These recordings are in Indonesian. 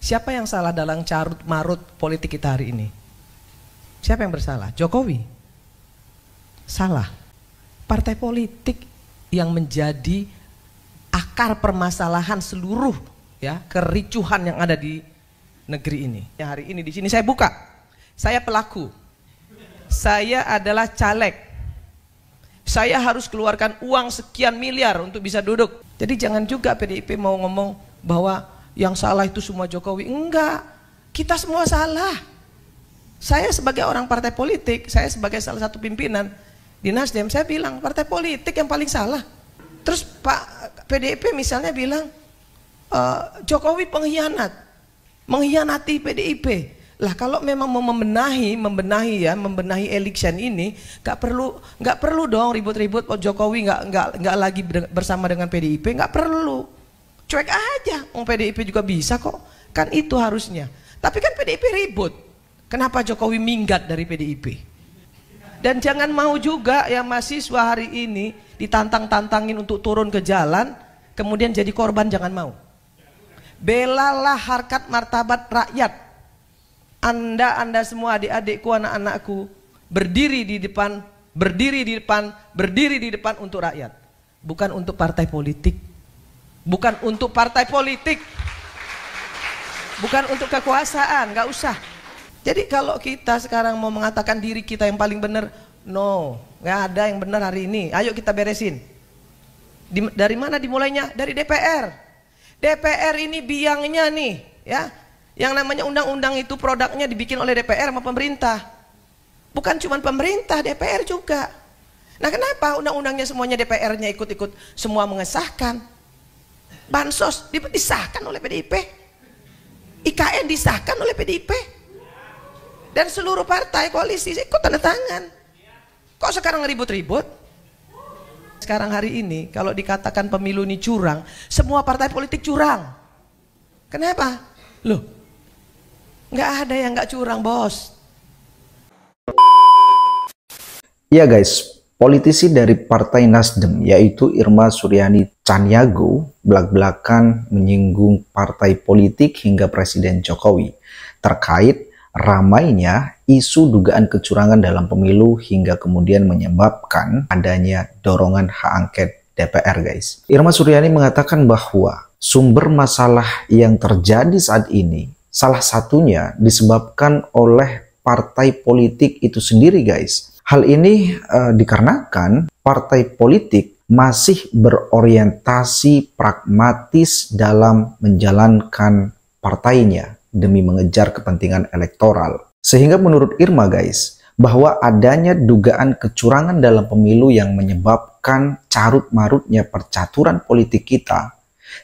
Siapa yang salah dalam carut marut politik kita hari ini? Siapa yang bersalah? Jokowi. Salah. Partai politik yang menjadi akar permasalahan seluruh ya kericuhan yang ada di negeri ini. Ya hari ini di sini saya buka. Saya pelaku. Saya adalah caleg. Saya harus keluarkan uang sekian miliar untuk bisa duduk. Jadi jangan juga PDIP mau ngomong bahwa yang salah itu semua Jokowi. Enggak, kita semua salah. Saya sebagai orang partai politik, saya sebagai salah satu pimpinan di Nasdem, saya bilang partai politik yang paling salah. Terus Pak PDIP misalnya bilang e, Jokowi pengkhianat, mengkhianati PDIP. Lah kalau memang mau membenahi, membenahi ya, membenahi election ini, nggak perlu nggak perlu dong ribut-ribut Pak oh, Jokowi nggak nggak nggak lagi bersama dengan PDIP, nggak perlu. Cuek aja, Om PDIP juga bisa kok. Kan itu harusnya. Tapi kan PDIP ribut. Kenapa Jokowi minggat dari PDIP? Dan jangan mau juga ya mahasiswa hari ini ditantang-tantangin untuk turun ke jalan, kemudian jadi korban jangan mau. Belalah harkat martabat rakyat. Anda, Anda semua adik-adikku, anak-anakku, berdiri di depan, berdiri di depan, berdiri di depan untuk rakyat. Bukan untuk partai politik, Bukan untuk partai politik. Bukan untuk kekuasaan, nggak usah. Jadi kalau kita sekarang mau mengatakan diri kita yang paling benar, no, nggak ada yang benar hari ini. Ayo kita beresin. Di, dari mana dimulainya? Dari DPR. DPR ini biangnya nih, ya. Yang namanya undang-undang itu produknya dibikin oleh DPR sama pemerintah. Bukan cuma pemerintah, DPR juga. Nah kenapa undang-undangnya semuanya DPR-nya ikut-ikut semua mengesahkan? Bansos disahkan oleh PDIP. IKN disahkan oleh PDIP. Dan seluruh partai koalisi ikut eh, tanda tangan. Kok sekarang ribut-ribut? Sekarang hari ini kalau dikatakan pemilu ini curang, semua partai politik curang. Kenapa? Loh, nggak ada yang nggak curang bos. Ya guys, politisi dari Partai Nasdem yaitu Irma Suryani Caniago belak-belakan menyinggung partai politik hingga Presiden Jokowi terkait ramainya isu dugaan kecurangan dalam pemilu hingga kemudian menyebabkan adanya dorongan hak angket DPR guys. Irma Suryani mengatakan bahwa sumber masalah yang terjadi saat ini salah satunya disebabkan oleh partai politik itu sendiri guys. Hal ini e, dikarenakan partai politik masih berorientasi pragmatis dalam menjalankan partainya demi mengejar kepentingan elektoral. Sehingga menurut Irma guys, bahwa adanya dugaan kecurangan dalam pemilu yang menyebabkan carut marutnya percaturan politik kita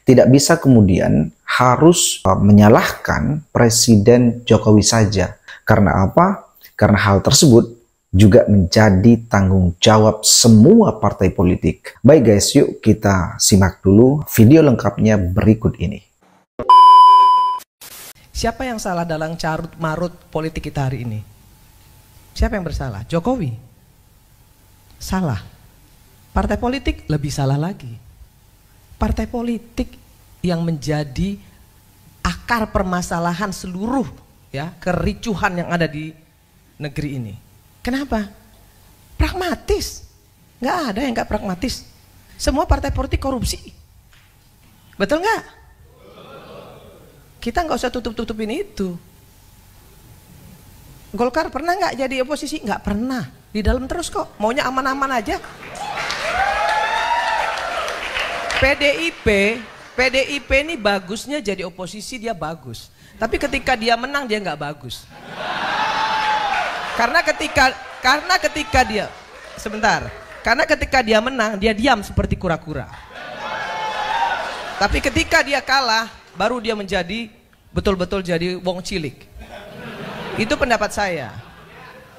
tidak bisa kemudian harus e, menyalahkan Presiden Jokowi saja. Karena apa? Karena hal tersebut juga menjadi tanggung jawab semua partai politik. Baik guys, yuk kita simak dulu video lengkapnya berikut ini. Siapa yang salah dalam carut marut politik kita hari ini? Siapa yang bersalah? Jokowi. Salah. Partai politik lebih salah lagi. Partai politik yang menjadi akar permasalahan seluruh ya kericuhan yang ada di negeri ini Kenapa? Pragmatis. Enggak ada yang enggak pragmatis. Semua partai politik korupsi. Betul enggak? Kita enggak usah tutup-tutupin itu. Golkar pernah enggak jadi oposisi? Enggak pernah. Di dalam terus kok. Maunya aman-aman aja. PDIP, PDIP ini bagusnya jadi oposisi dia bagus. Tapi ketika dia menang dia enggak bagus. Karena ketika karena ketika dia sebentar. Karena ketika dia menang, dia diam seperti kura-kura. Tapi ketika dia kalah, baru dia menjadi betul-betul jadi wong cilik. Itu pendapat saya.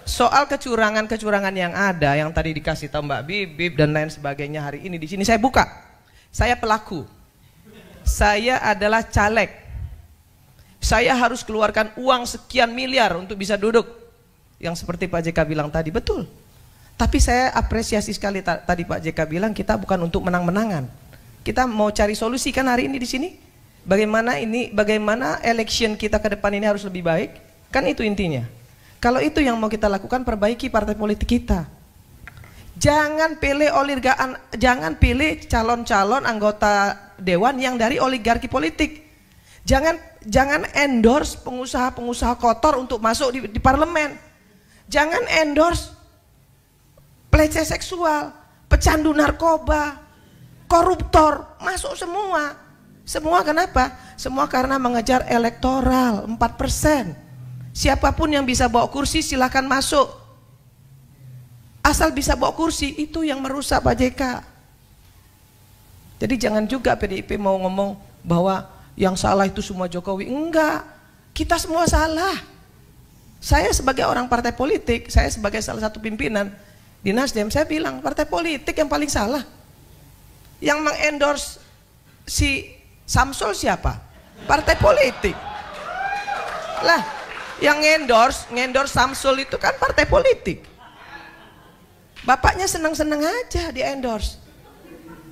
Soal kecurangan-kecurangan yang ada yang tadi dikasih tahu Mbak Bibib dan lain sebagainya hari ini di sini saya buka. Saya pelaku. Saya adalah caleg. Saya harus keluarkan uang sekian miliar untuk bisa duduk yang seperti Pak JK bilang tadi betul. Tapi saya apresiasi sekali tadi Pak JK bilang kita bukan untuk menang-menangan. Kita mau cari solusi kan hari ini di sini. Bagaimana ini bagaimana election kita ke depan ini harus lebih baik? Kan itu intinya. Kalau itu yang mau kita lakukan perbaiki partai politik kita. Jangan pilih oligarkan, jangan pilih calon-calon anggota dewan yang dari oligarki politik. Jangan jangan endorse pengusaha-pengusaha kotor untuk masuk di, di parlemen Jangan endorse pelecehan seksual, pecandu narkoba, koruptor, masuk semua. Semua kenapa? Semua karena mengejar elektoral 4%. Siapapun yang bisa bawa kursi silahkan masuk. Asal bisa bawa kursi itu yang merusak Pak JK. Jadi jangan juga PDIP mau ngomong bahwa yang salah itu semua Jokowi. Enggak, kita semua salah. Saya sebagai orang partai politik, saya sebagai salah satu pimpinan di Nasdem, saya bilang partai politik yang paling salah. Yang mengendorse si Samsul siapa? Partai politik. Lah, yang endorse, ngendorse Samsul itu kan partai politik. Bapaknya senang-senang aja di endorse.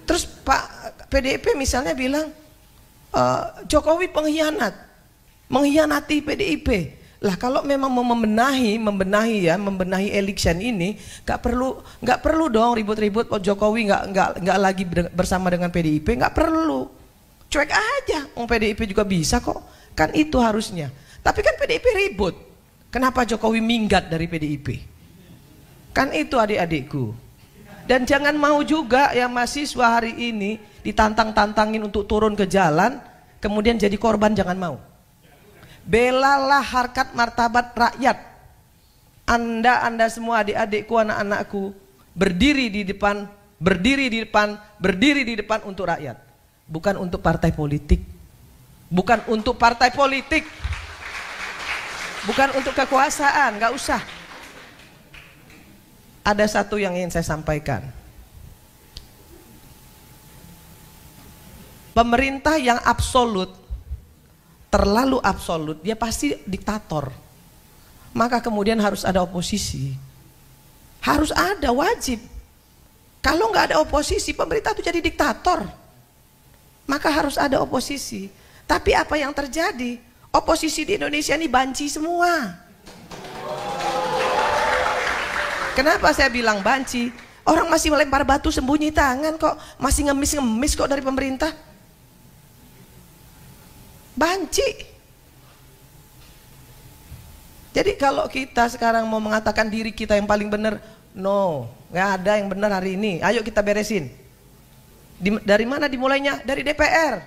Terus Pak PDIP misalnya bilang, e, Jokowi pengkhianat, mengkhianati PDIP. Lah kalau memang mau membenahi, membenahi ya, membenahi election ini, nggak perlu nggak perlu dong ribut-ribut Pak oh, Jokowi nggak nggak nggak lagi bersama dengan PDIP, nggak perlu. Cuek aja, Om PDIP juga bisa kok. Kan itu harusnya. Tapi kan PDIP ribut. Kenapa Jokowi minggat dari PDIP? Kan itu adik-adikku. Dan jangan mau juga yang mahasiswa hari ini ditantang-tantangin untuk turun ke jalan, kemudian jadi korban jangan mau. Belalah harkat martabat rakyat. Anda, Anda semua adik-adikku, anak-anakku, berdiri di depan, berdiri di depan, berdiri di depan untuk rakyat. Bukan untuk partai politik. Bukan untuk partai politik. Bukan untuk kekuasaan, gak usah. Ada satu yang ingin saya sampaikan. Pemerintah yang absolut terlalu absolut, dia pasti diktator. Maka kemudian harus ada oposisi. Harus ada wajib. Kalau nggak ada oposisi, pemerintah itu jadi diktator. Maka harus ada oposisi. Tapi apa yang terjadi? Oposisi di Indonesia ini banci semua. Kenapa saya bilang banci? Orang masih melempar batu sembunyi tangan kok, masih ngemis-ngemis kok dari pemerintah. Banci. Jadi kalau kita sekarang mau mengatakan diri kita yang paling benar, no, nggak ada yang benar hari ini. Ayo kita beresin. dari mana dimulainya? Dari DPR.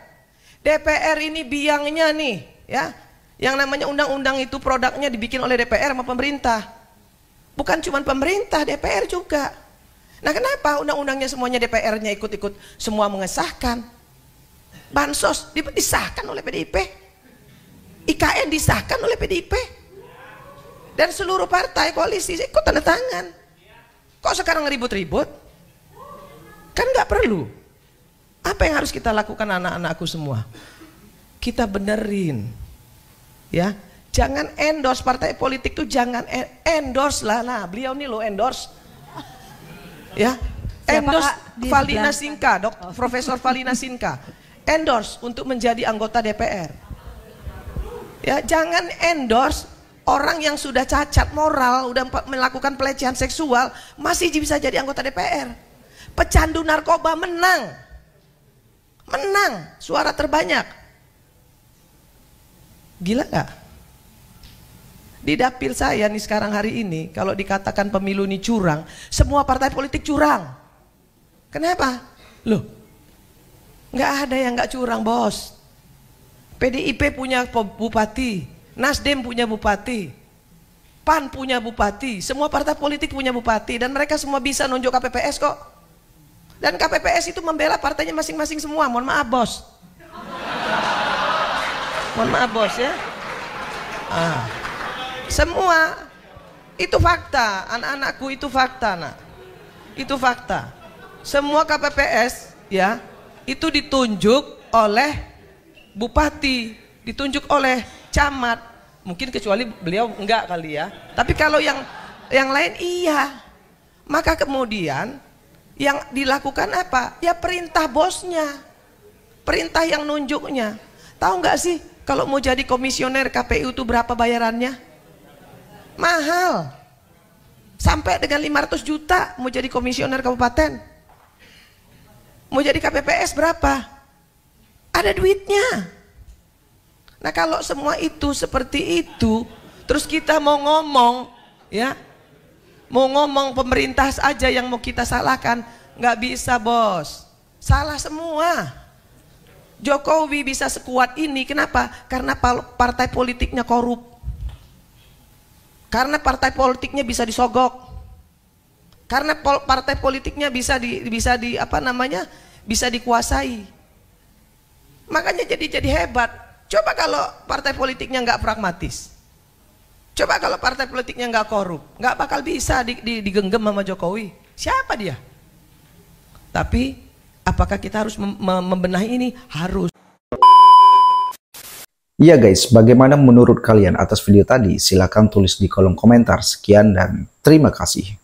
DPR ini biangnya nih, ya. Yang namanya undang-undang itu produknya dibikin oleh DPR sama pemerintah. Bukan cuma pemerintah, DPR juga. Nah kenapa undang-undangnya semuanya DPR-nya ikut-ikut semua mengesahkan? Bansos disahkan oleh PDIP. IKN disahkan oleh PDIP. Dan seluruh partai koalisi ikut tanda tangan. Kok sekarang ribut-ribut? Kan nggak perlu. Apa yang harus kita lakukan anak-anakku semua? Kita benerin. Ya, jangan endorse partai politik tuh jangan e- endorse lah. Nah, beliau nih lo endorse. Ya, Siapa endorse Valina Sinka dok, oh. Profesor Valina Sinka endorse untuk menjadi anggota DPR. Ya, jangan endorse orang yang sudah cacat moral, udah melakukan pelecehan seksual, masih bisa jadi anggota DPR. Pecandu narkoba menang. Menang suara terbanyak. Gila gak? Di dapil saya nih sekarang hari ini, kalau dikatakan pemilu ini curang, semua partai politik curang. Kenapa? Loh, Nggak ada yang nggak curang bos. PDIP punya bupati, Nasdem punya bupati, PAN punya bupati, semua partai politik punya bupati dan mereka semua bisa nunjuk KPPS kok. Dan KPPS itu membela partainya masing-masing semua, mohon maaf bos. Mohon maaf bos ya. Ah. Semua itu fakta, anak-anakku itu fakta nak. Itu fakta. Semua KPPS ya itu ditunjuk oleh bupati, ditunjuk oleh camat. Mungkin kecuali beliau enggak kali ya. Tapi kalau yang yang lain iya. Maka kemudian yang dilakukan apa? Ya perintah bosnya. Perintah yang nunjuknya. Tahu enggak sih kalau mau jadi komisioner KPU itu berapa bayarannya? Mahal. Sampai dengan 500 juta mau jadi komisioner kabupaten. Mau jadi KPPS berapa? Ada duitnya. Nah kalau semua itu seperti itu, terus kita mau ngomong, ya, mau ngomong pemerintah saja yang mau kita salahkan, nggak bisa bos. Salah semua. Jokowi bisa sekuat ini, kenapa? Karena partai politiknya korup. Karena partai politiknya bisa disogok. Karena pol, partai politiknya bisa di bisa di apa namanya? bisa dikuasai. Makanya jadi jadi hebat. Coba kalau partai politiknya nggak pragmatis. Coba kalau partai politiknya nggak korup, nggak bakal bisa di, di, digenggam sama Jokowi. Siapa dia? Tapi apakah kita harus mem membenahi ini? Harus. Ya guys, bagaimana menurut kalian atas video tadi? Silahkan tulis di kolom komentar. Sekian dan terima kasih.